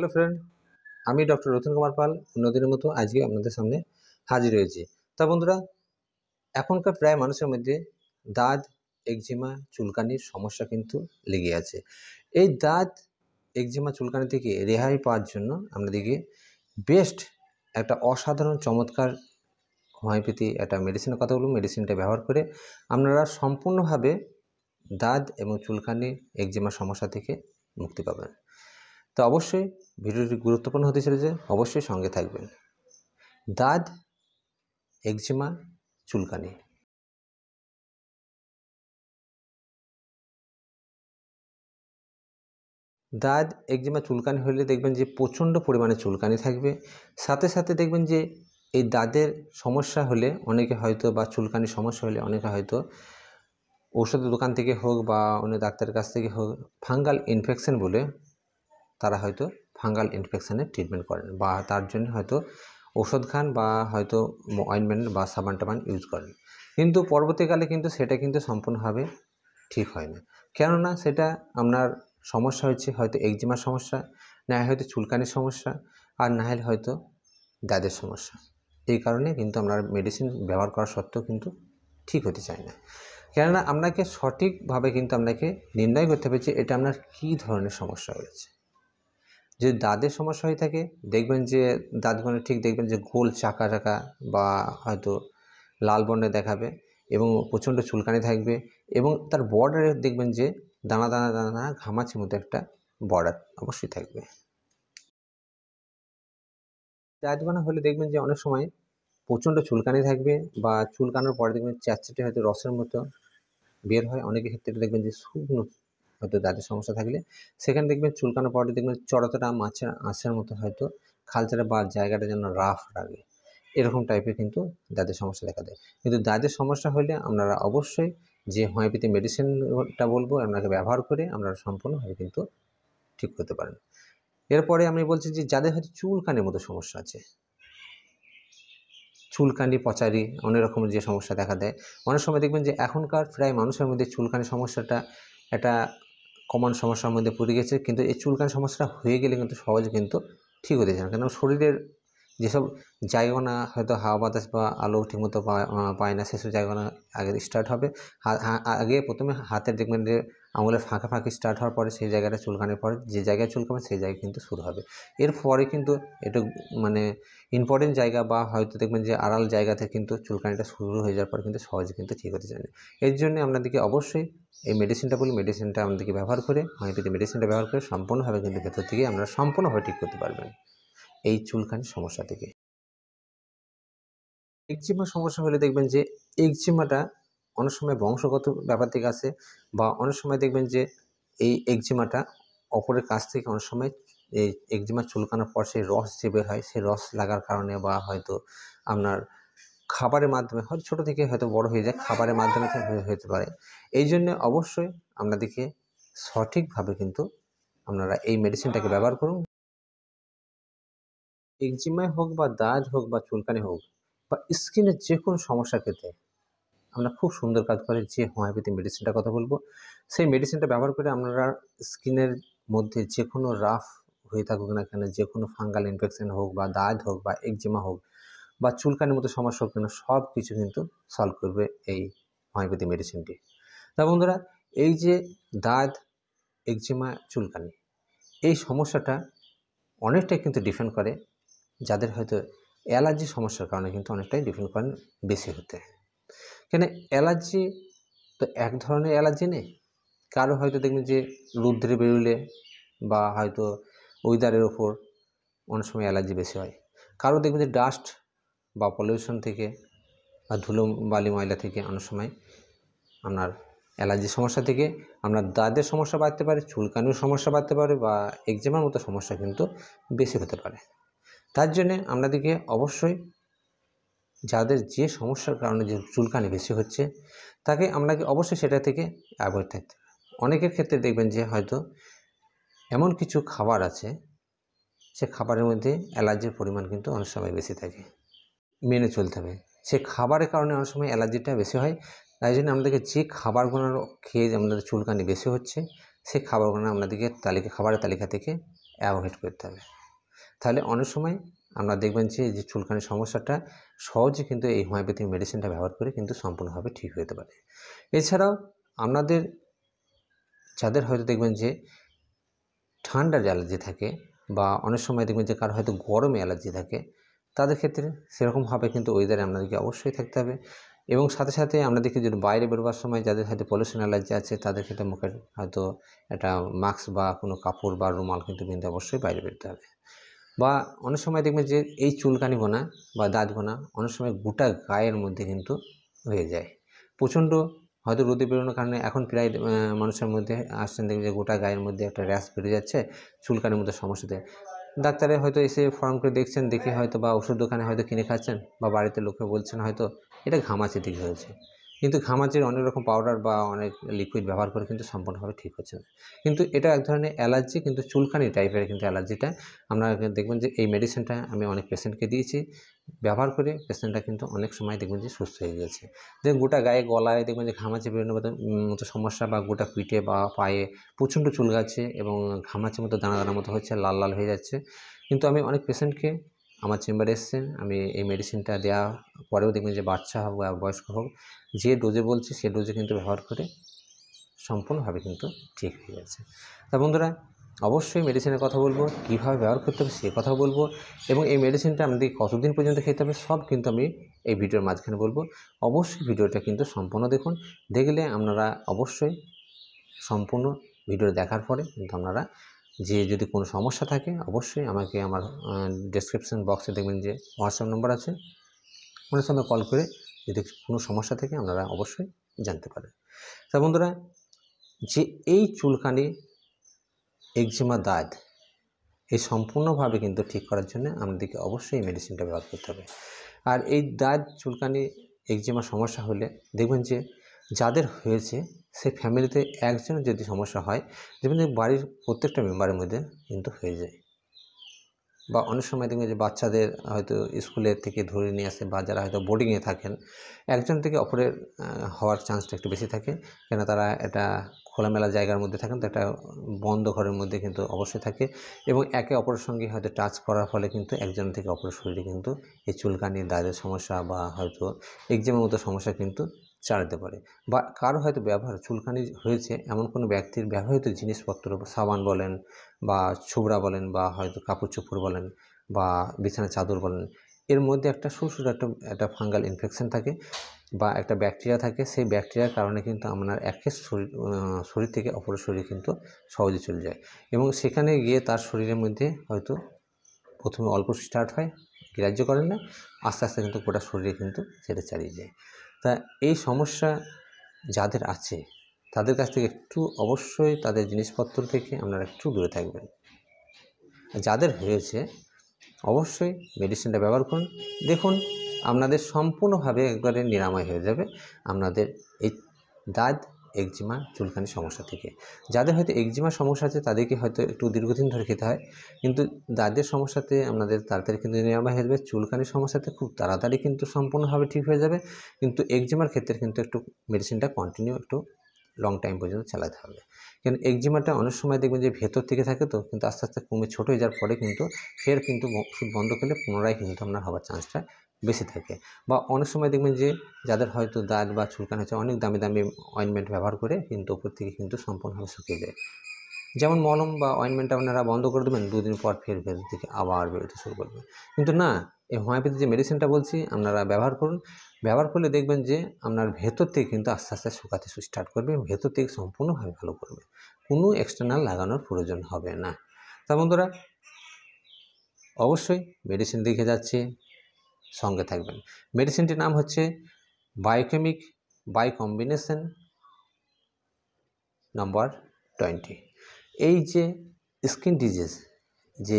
hello friend আমি doctor Ratan Kumar Pal অন্যদিনের মতো আজকে আপনাদের সামনে হাজির হয়েছি তা বন্ধুরা এখনকার প্রায় মানুষের মধ্যে দাঁত একজিমা চুলকানির সমস্যা কিন্তু লেগে আছে এই দাঁত একজিমা চুলকানি থেকে রেহাই পাওয়ার জন্য আমাদেরকে বেস্ট একটা অসাধারণ চমৎকার হোমিওপ্যাথি একটা মেডিসিনের কথা বলুন মেডিসিনটা ব্যবহার করে আপনারা সম্পূর্ণভাবে দাঁত এবং চুলকানি একজিমা সমস্যা থেকে মুক্তি পাবেন তো অবশ্যই ভিডিওটি গুরুত্বপূর্ণ হতে চলেছে অবশ্যই সঙ্গে থাকবেন দাঁত একজিমা চুলকানি দাঁত একজিমা চুলকানি হলে দেখবেন যে প্রচণ্ড পরিমাণে চুলকানি থাকবে সাথে সাথে দেখবেন যে এই দাঁতের সমস্যা হলে অনেকে হয়তো বা চুলকানির সমস্যা হলে অনেকে হয়তো ওষুধের দোকান থেকে হোক বা অন্য ডাক্তারের কাছ থেকে হোক ফাঙ্গাল ইনফেকশন বলে তারা হয়তো ফাঙ্গাল ইনফেকশানের ট্রিটমেন্ট করেন বা তার জন্য হয়তো ওষুধ খান বা হয়তো অয়েনমেন্ট বা সাবান টাবান ইউজ করেন কিন্তু পরবর্তীকালে কিন্তু সেটা কিন্তু সম্পূর্ণভাবে ঠিক হয় না কেননা সেটা আপনার সমস্যা হয়েছে হয়তো একজিমার সমস্যা না হয়তো চুলকানির সমস্যা আর না হলে হয়তো দাঁতের সমস্যা এই কারণে কিন্তু আপনার মেডিসিন ব্যবহার করা সত্ত্বেও কিন্তু ঠিক হতে চায় না কেননা আপনাকে সঠিকভাবে কিন্তু আপনাকে নির্ণয় করতে হবে যে এটা আপনার কী ধরনের সমস্যা হয়েছে যদি দাঁতের সমস্যা হয়ে থাকে দেখবেন যে দাঁতগুলো মানে ঠিক দেখবেন যে গোল চাকা চাকা বা হয়তো লাল বর্ণে দেখাবে এবং প্রচণ্ড চুলকানি থাকবে এবং তার বর্ডারে দেখবেন যে দানা দানা দানা ঘামাচির মতো একটা বর্ডার অবশ্যই থাকবে দাঁতবানা মানে হলে দেখবেন যে অনেক সময় প্রচণ্ড চুলকানি থাকবে বা চুলকানোর পরে দেখবেন চ্যাচেটে হয়তো রসের মতো বের হয় অনেকের ক্ষেত্রে দেখবেন যে শুকনো হয়তো দাঁতের সমস্যা থাকলে সেখানে দেখবেন চুলকানো পাউডার দেখবেন চড়াতটা মাছের আঁশের মতো হয়তো খালচারে বা জায়গাটা যেন রাফ লাগে এরকম টাইপের কিন্তু দাঁতের সমস্যা দেখা দেয় কিন্তু দাঁতের সমস্যা হলে আপনারা অবশ্যই যে হোমিওপ্যাথি মেডিসিনটা বলবো আপনাকে ব্যবহার করে আপনারা সম্পূর্ণভাবে কিন্তু ঠিক করতে পারেন এরপরে আমি বলছি যে যাদের হয়তো চুলকানির মতো সমস্যা আছে চুলকানি পচারি অনেক রকমের যে সমস্যা দেখা দেয় অনেক সময় দেখবেন যে এখনকার প্রায় মানুষের মধ্যে চুলকানি সমস্যাটা একটা কমন সমস্যার মধ্যে পড়ে গেছে কিন্তু এই চুলকানি সমস্যাটা হয়ে গেলে কিন্তু সহজে কিন্তু ঠিক হতে যায় না কেন শরীরের যেসব জায়গা না হয়তো হাওয়া বাতাস বা আলো ঠিকমতো পায় পায় না সেসব না আগে স্টার্ট হবে আগে প্রথমে হাতের দেখবেন যে আঙুলের ফাঁকা ফাঁকি স্টার্ট হওয়ার পরে সেই জায়গাটা চুলকানোর পরে যে জায়গায় চুলকাবে সেই জায়গায় কিন্তু শুরু হবে এরপরে কিন্তু এটা মানে ইম্পর্টেন্ট জায়গা বা হয়তো দেখবেন যে আড়াল জায়গাতে কিন্তু চুলকানিটা শুরু হয়ে যাওয়ার পর কিন্তু সহজে কিন্তু ঠিক হতে চায় না এর জন্য আপনাদেরকে অবশ্যই এই মেডিসিনটা বলি মেডিসিনটা আমাদেরকে ব্যবহার করে হয়তো মেডিসিনটা ব্যবহার করে সম্পূর্ণভাবে কিন্তু ভেতর থেকে আপনারা সম্পূর্ণভাবে ঠিক করতে পারবেন এই চুলকানি সমস্যা থেকে একজিমা সমস্যা হলে দেখবেন যে একজিমাটা অনেক সময় বংশগত ব্যাপার থেকে আসে বা অনেক সময় দেখবেন যে এই একজিমাটা অপরের কাছ থেকে অনেক সময় এই একজিমা চুলকানোর পর সেই রস যে বের হয় সেই রস লাগার কারণে বা হয়তো আপনার খাবারের মাধ্যমে হয়তো ছোটো থেকে হয়তো বড় হয়ে যায় খাবারের মাধ্যমে হতে পারে এই জন্যে অবশ্যই আপনাদেরকে সঠিকভাবে কিন্তু আপনারা এই মেডিসিনটাকে ব্যবহার করুন এক্সিমায় হোক বা দাজ হোক বা চুলকানি হোক বা স্কিনের যে কোনো সমস্যার ক্ষেত্রে আমরা খুব সুন্দর কাজ করে যে হোমিওপ্যাথি মেডিসিনটা কথা বলবো সেই মেডিসিনটা ব্যবহার করে আপনারা স্কিনের মধ্যে যে কোনো রাফ হয়ে থাকুক না কেন যে কোনো ফাঙ্গাল ইনফেকশান হোক বা দাঁত হোক বা একজিমা হোক বা চুলকানির মতো সমস্যা হোক কেন সব কিছু কিন্তু সলভ করবে এই হোমিওপ্যাথি মেডিসিনটি তা বন্ধুরা এই যে দাঁত একজিমা চুলকানি এই সমস্যাটা অনেকটাই কিন্তু ডিফেন্ড করে যাদের হয়তো অ্যালার্জি সমস্যার কারণে কিন্তু অনেকটাই ডিফিন পয়েন্ট বেশি হতে কেন অ্যালার্জি তো এক ধরনের অ্যালার্জি নেই কারো হয়তো দেখবেন যে রুদ্রে বেরোলে বা হয়তো ওয়েদারের ওপর অনেক সময় অ্যালার্জি বেশি হয় কারো দেখবেন যে ডাস্ট বা পলিউশন থেকে বা ধুলো বালি ময়লা থেকে অনেক সময় আপনার অ্যালার্জির সমস্যা থেকে আপনার দাঁতের সমস্যা বাড়তে পারে চুলকানির সমস্যা বাড়তে পারে বা একজেমার মতো সমস্যা কিন্তু বেশি হতে পারে তার জন্যে আপনাদেরকে অবশ্যই যাদের যে সমস্যার কারণে যে চুলকানি বেশি হচ্ছে তাকে আপনাকে অবশ্যই সেটা থেকে অ্যাভয়েড থাকতে হবে অনেকের ক্ষেত্রে দেখবেন যে হয়তো এমন কিছু খাবার আছে সে খাবারের মধ্যে অ্যালার্জির পরিমাণ কিন্তু অনেক সময় বেশি থাকে মেনে চলতে হবে সে খাবারের কারণে অনেক সময় অ্যালার্জিটা বেশি হয় তাই জন্য আমাদেরকে যে খাবারগুলো খেয়ে আমাদের চুলকানি বেশি হচ্ছে সেই খাবারগুলো আমাদেরকে তালিকা খাবারের তালিকা থেকে অ্যাভয়েড করতে হবে তাহলে অনেক সময় আমরা দেখবেন যে যে চুলকানির সমস্যাটা সহজে কিন্তু এই হোমিওপ্যাথিক মেডিসিনটা ব্যবহার করে কিন্তু সম্পূর্ণভাবে ঠিক হতে পারে এছাড়াও আপনাদের যাদের হয়তো দেখবেন যে ঠান্ডার অ্যালার্জি থাকে বা অনেক সময় দেখবেন যে কারো হয়তো গরমে অ্যালার্জি থাকে তাদের ক্ষেত্রে সেরকমভাবে কিন্তু ওয়েদারে আপনাদেরকে অবশ্যই থাকতে হবে এবং সাথে সাথে আমরা দেখি যদি বাইরে বেরোবার সময় যাদের হয়তো পলিউশন অ্যালার্জি আছে তাদের ক্ষেত্রে মুখের হয়তো একটা মাস্ক বা কোনো কাপড় বা রুমাল কিন্তু কিন্তু অবশ্যই বাইরে বেরোতে হবে বা অনেক সময় দেখবেন যে এই চুলকানি বোনা বা দাঁত বোনা অনেক সময় গোটা গায়ের মধ্যে কিন্তু হয়ে যায় প্রচণ্ড হয়তো রোদে বেরোনোর কারণে এখন প্রায় মানুষের মধ্যে আসছেন দেখবেন যে গোটা গায়ের মধ্যে একটা র্যাশ বেড়ে যাচ্ছে চুলকানির মধ্যে সমস্যা দেয় ডাক্তারে হয়তো এসে ফর্ম করে দেখছেন দেখে হয়তো বা ওষুধ দোকানে হয়তো কিনে খাচ্ছেন বা বাড়িতে লোকে বলছেন হয়তো এটা দিকে হয়েছে কিন্তু ঘামাচির অনেক রকম পাউডার বা অনেক লিকুইড ব্যবহার করে কিন্তু সম্পূর্ণভাবে ঠিক হচ্ছে না কিন্তু এটা এক ধরনের অ্যালার্জি কিন্তু চুলকানি টাইপের কিন্তু অ্যালার্জিটা আমরা দেখবেন যে এই মেডিসিনটা আমি অনেক পেশেন্টকে দিয়েছি ব্যবহার করে পেশেন্টটা কিন্তু অনেক সময় দেখবেন যে সুস্থ হয়ে গেছে দেখুন গোটা গায়ে গলায় দেখবেন যে ঘামাচে বিভিন্ন মতো সমস্যা বা গোটা পিঠে বা পায়ে প্রচণ্ড চুল গাছে এবং ঘামাচের মতো দানা দানার মতো হচ্ছে লাল লাল হয়ে যাচ্ছে কিন্তু আমি অনেক পেশেন্টকে আমার চেম্বারে এসছেন আমি এই মেডিসিনটা দেওয়া পরেও দেখবেন যে বাচ্চা হোক বা বয়স্ক হোক যে ডোজে বলছে সে ডোজে কিন্তু ব্যবহার করে সম্পূর্ণভাবে কিন্তু ঠিক হয়ে গেছে তা বন্ধুরা অবশ্যই মেডিসিনের কথা বলবো কীভাবে ব্যবহার করতে হবে সে কথা বলবো এবং এই মেডিসিনটা আমাদের কতদিন পর্যন্ত খেতে হবে সব কিন্তু আমি এই ভিডিওর মাঝখানে বলবো অবশ্যই ভিডিওটা কিন্তু সম্পূর্ণ দেখুন দেখলে আপনারা অবশ্যই সম্পূর্ণ ভিডিও দেখার পরে কিন্তু আপনারা যে যদি কোনো সমস্যা থাকে অবশ্যই আমাকে আমার ডেসক্রিপশন বক্সে দেখবেন যে হোয়াটসঅ্যাপ নম্বর আছে ওনার সঙ্গে কল করে যদি কোনো সমস্যা থাকে আপনারা অবশ্যই জানতে পারেন তা বন্ধুরা যে এই চুলকানি একজিমা দাঁত এই সম্পূর্ণভাবে কিন্তু ঠিক করার জন্য আমাদেরকে অবশ্যই এই মেডিসিনটা ব্যবহার করতে হবে আর এই দাঁত চুলকানি একজিমা সমস্যা হলে দেখবেন যে যাদের হয়েছে সেই ফ্যামিলিতে একজনের যদি সমস্যা হয় দেখবেন যে বাড়ির প্রত্যেকটা মেম্বারের মধ্যে কিন্তু হয়ে যায় বা অনেক সময় দেখবেন যে বাচ্চাদের হয়তো স্কুলের থেকে ধরে নিয়ে আসে বা যারা হয়তো বোর্ডিংয়ে থাকেন একজন থেকে অপরের হওয়ার চান্সটা একটু বেশি থাকে কেন তারা এটা খোলামেলা জায়গার মধ্যে থাকেন তো একটা বন্ধ ঘরের মধ্যে কিন্তু অবশ্যই থাকে এবং একে অপরের সঙ্গে হয়তো টাচ করার ফলে কিন্তু একজন থেকে অপরের শরীরে কিন্তু এই চুলকানি দাঁতের সমস্যা বা হয়তো এক্সামের মতো সমস্যা কিন্তু চালাতে পারে বা কারো হয়তো ব্যবহার চুলকানি হয়েছে এমন কোনো ব্যক্তির ব্যবহৃত জিনিসপত্র সাবান বলেন বা ছোবড়া বলেন বা হয়তো কাপড় চোপড় বলেন বা বিছানা চাদর বলেন এর মধ্যে একটা সুসুর একটা একটা ফাঙ্গাল ইনফেকশন থাকে বা একটা ব্যাকটেরিয়া থাকে সেই ব্যাকটেরিয়ার কারণে কিন্তু আপনার একের শরীর শরীর থেকে অপর শরীরে কিন্তু সহজে চলে যায় এবং সেখানে গিয়ে তার শরীরের মধ্যে হয়তো প্রথমে অল্প স্টার্ট হয় গ্রাহ্য করেন না আস্তে আস্তে কিন্তু গোটা শরীরে কিন্তু সেটা চালিয়ে যায় তা এই সমস্যা যাদের আছে তাদের কাছ থেকে একটু অবশ্যই তাদের জিনিসপত্র থেকে আপনারা একটু দূরে থাকবেন যাদের হয়েছে অবশ্যই মেডিসিনটা ব্যবহার করুন দেখুন আপনাদের সম্পূর্ণভাবে একবারে নিরাময় হয়ে যাবে আপনাদের এই দাঁত একজিমা চুলকানির সমস্যা থেকে যাদের হয়তো একজিমার সমস্যা আছে তাদেরকে হয়তো একটু দীর্ঘদিন ধরে খেতে হয় কিন্তু দাঁতের সমস্যাতে আমাদের তাড়াতাড়ি কিন্তু নিরাময় হয়ে যাবে চুলকানির সমস্যাতে খুব তাড়াতাড়ি কিন্তু সম্পূর্ণভাবে ঠিক হয়ে যাবে কিন্তু একজিমার ক্ষেত্রে কিন্তু একটু মেডিসিনটা কন্টিনিউ একটু লং টাইম পর্যন্ত চালাতে হবে কেন একজিমাটা অনেক সময় দেখবেন যে ভেতর থেকে থাকে তো কিন্তু আস্তে আস্তে কমে ছোটো হয়ে যাওয়ার পরে কিন্তু ফের কিন্তু ওষুধ বন্ধ করলে পুনরায় কিন্তু আপনার হওয়ার চান্সটা বেশি থাকে বা অনেক সময় দেখবেন যে যাদের হয়তো দাঁত বা চুলকান হচ্ছে অনেক দামি দামি অয়েনমেন্ট ব্যবহার করে কিন্তু ওপর থেকে কিন্তু সম্পূর্ণভাবে শুকিয়ে যায় যেমন মলম বা অয়েনমেন্ট আপনারা বন্ধ করে দেবেন দুদিন পর ফের ভেতর থেকে আবার বেরোতে শুরু করবে কিন্তু না এই হোমিওপ্যাথি যে মেডিসিনটা বলছি আপনারা ব্যবহার করুন ব্যবহার করলে দেখবেন যে আপনার ভেতর থেকে কিন্তু আস্তে আস্তে শুকাতে স্টার্ট করবে ভেতর থেকে সম্পূর্ণভাবে ভালো করবে কোনো এক্সটার্নাল লাগানোর প্রয়োজন হবে না তা বন্ধুরা অবশ্যই মেডিসিন দেখে যাচ্ছে সঙ্গে থাকবেন মেডিসিনটির নাম হচ্ছে biochemic bi combination number twenty এই যে স্কিন ডিজিজ যে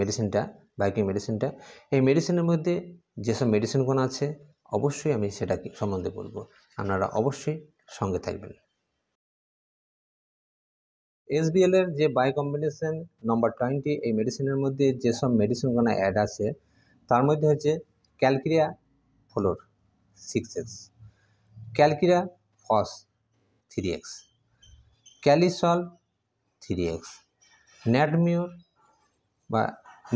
মেডিসিনটা বাইকিং মেডিসিনটা এই মেডিসিনের মধ্যে যেসব মেডিসিনগুলো আছে অবশ্যই আমি সেটা সম্বন্ধে বলবো আপনারা অবশ্যই সঙ্গে থাকবেন এসবিএলের যে বাই নম্বর টোয়েন্টি এই মেডিসিনের মধ্যে যেসব মেডিসিনগুলো অ্যাড আছে তার মধ্যে হচ্ছে ক্যালকিরিয়া ফ্লোর সিক্স এক্স ক্যালকিরা ফস থ্রি এক্স ক্যালিসল থ্রি এক্স ন্যাটমিওর বা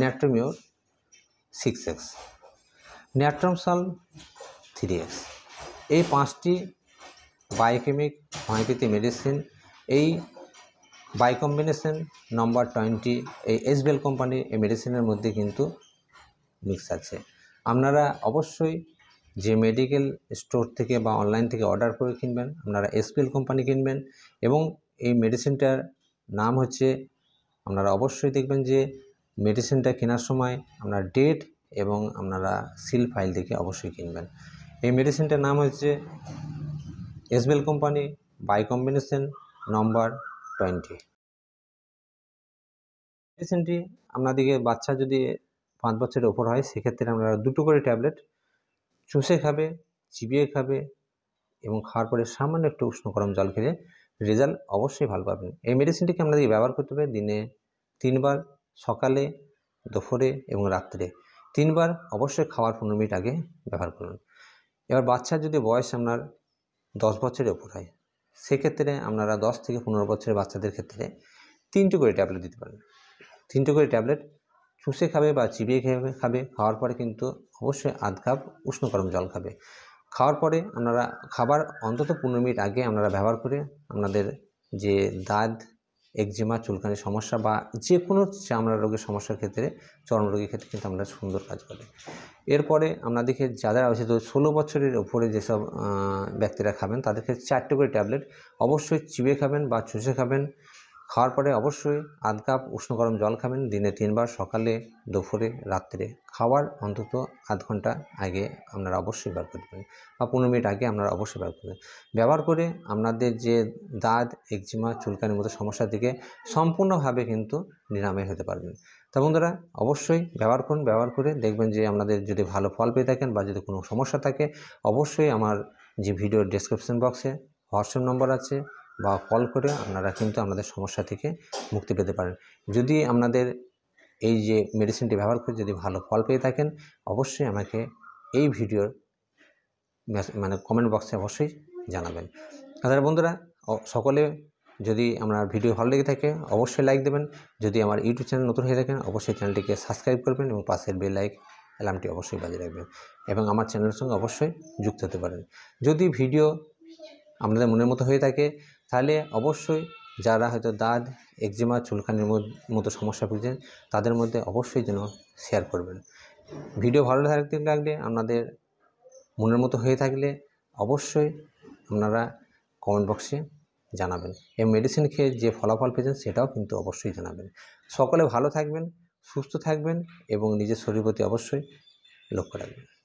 ন্যাট্রোমিওর সিক্স এক্স ন্যাট্রমসল থ্রি এক্স এই পাঁচটি বায়োকেমিক হোমিওপ্যাথি মেডিসিন এই বাই কম্বিনেশন নম্বর টোয়েন্টি এই এসবিএল কোম্পানির এই মেডিসিনের মধ্যে কিন্তু মিক্স আছে আপনারা অবশ্যই যে মেডিকেল স্টোর থেকে বা অনলাইন থেকে অর্ডার করে কিনবেন আপনারা এসপিএল কোম্পানি কিনবেন এবং এই মেডিসিনটার নাম হচ্ছে আপনারা অবশ্যই দেখবেন যে মেডিসিনটা কেনার সময় আপনার ডেট এবং আপনারা সিল ফাইল দেখে অবশ্যই কিনবেন এই মেডিসিনটার নাম হচ্ছে SBL company bi combination number twenty মেডিসিনটি আপনাদিকে বাচ্চা যদি পাঁচ বছরের ওপর হয় সেক্ষেত্রে আমরা দুটো করে ট্যাবলেট চুষে খাবে চিবিয়ে খাবে এবং খাওয়ার পরে সামান্য একটু উষ্ণ গরম জল খেলে রেজাল্ট অবশ্যই ভালো পাবেন এই মেডিসিনটিকে আপনাদেরকে ব্যবহার করতে হবে দিনে তিনবার সকালে দুপুরে এবং রাত্রে তিনবার অবশ্যই খাওয়ার পনেরো মিনিট আগে ব্যবহার করুন এবার বাচ্চার যদি বয়স আপনার দশ বছরের ওপর হয় সেক্ষেত্রে আপনারা দশ থেকে পনেরো বছরের বাচ্চাদের ক্ষেত্রে তিনটি করে ট্যাবলেট দিতে পারেন তিনটি করে ট্যাবলেট চুষে খাবে বা চিবিয়ে খেয়ে খাবে খাওয়ার পরে কিন্তু অবশ্যই আধ কাপ উষ্ণ গরম জল খাবে খাওয়ার পরে আপনারা খাবার অন্তত পনেরো মিনিট আগে আপনারা ব্যবহার করে আপনাদের যে দাঁত একজিমা চুলকানির সমস্যা বা যে কোনো চামড়া রোগের সমস্যার ক্ষেত্রে চর্মরোগের ক্ষেত্রে কিন্তু আমরা সুন্দর কাজ করে এরপরে আপনাদেরকে যারা অবস্থিত ষোলো বছরের ওপরে যেসব ব্যক্তিরা খাবেন তাদেরকে চারটে করে ট্যাবলেট অবশ্যই চিবিয়ে খাবেন বা চুষে খাবেন খাওয়ার পরে অবশ্যই আধ কাপ উষ্ণ গরম জল খাবেন দিনে তিনবার সকালে দুপুরে রাত্রে খাওয়ার অন্তত আধ ঘন্টা আগে আপনারা অবশ্যই করতে পারেন বা পনেরো মিনিট আগে আপনারা অবশ্যই ব্যবহার করবেন ব্যবহার করে আপনাদের যে দাঁত একজিমা চুলকানির মতো সমস্যা থেকে সম্পূর্ণভাবে কিন্তু নিরাময় হতে পারবেন তা বন্ধুরা অবশ্যই ব্যবহার করুন ব্যবহার করে দেখবেন যে আপনাদের যদি ভালো ফল পেয়ে থাকেন বা যদি কোনো সমস্যা থাকে অবশ্যই আমার যে ভিডিও ডেসক্রিপশন বক্সে হোয়াটসঅ্যাপ নম্বর আছে বা কল করে আপনারা কিন্তু আপনাদের সমস্যা থেকে মুক্তি পেতে পারেন যদি আপনাদের এই যে মেডিসিনটি ব্যবহার করে যদি ভালো ফল পেয়ে থাকেন অবশ্যই আমাকে এই ভিডিওর মানে কমেন্ট বক্সে অবশ্যই জানাবেন তাদের বন্ধুরা সকলে যদি আমার ভিডিও ভালো লেগে থাকে অবশ্যই লাইক দেবেন যদি আমার ইউটিউব চ্যানেল নতুন হয়ে থাকেন অবশ্যই চ্যানেলটিকে সাবস্ক্রাইব করবেন এবং পাশের বেল লাইক অ্যালার্মটি অবশ্যই বাজিয়ে রাখবেন এবং আমার চ্যানেলের সঙ্গে অবশ্যই যুক্ত হতে পারেন যদি ভিডিও আপনাদের মনের মতো হয়ে থাকে তাহলে অবশ্যই যারা হয়তো দাঁত একজিমা চুলকানির মতো সমস্যা পেয়েছেন তাদের মধ্যে অবশ্যই যেন শেয়ার করবেন ভিডিও ভালো থাকতে লাগলে আপনাদের মনের মতো হয়ে থাকলে অবশ্যই আপনারা কমেন্ট বক্সে জানাবেন এই মেডিসিন খেয়ে যে ফলাফল পেয়েছেন সেটাও কিন্তু অবশ্যই জানাবেন সকলে ভালো থাকবেন সুস্থ থাকবেন এবং নিজের শরীর প্রতি অবশ্যই লক্ষ্য রাখবেন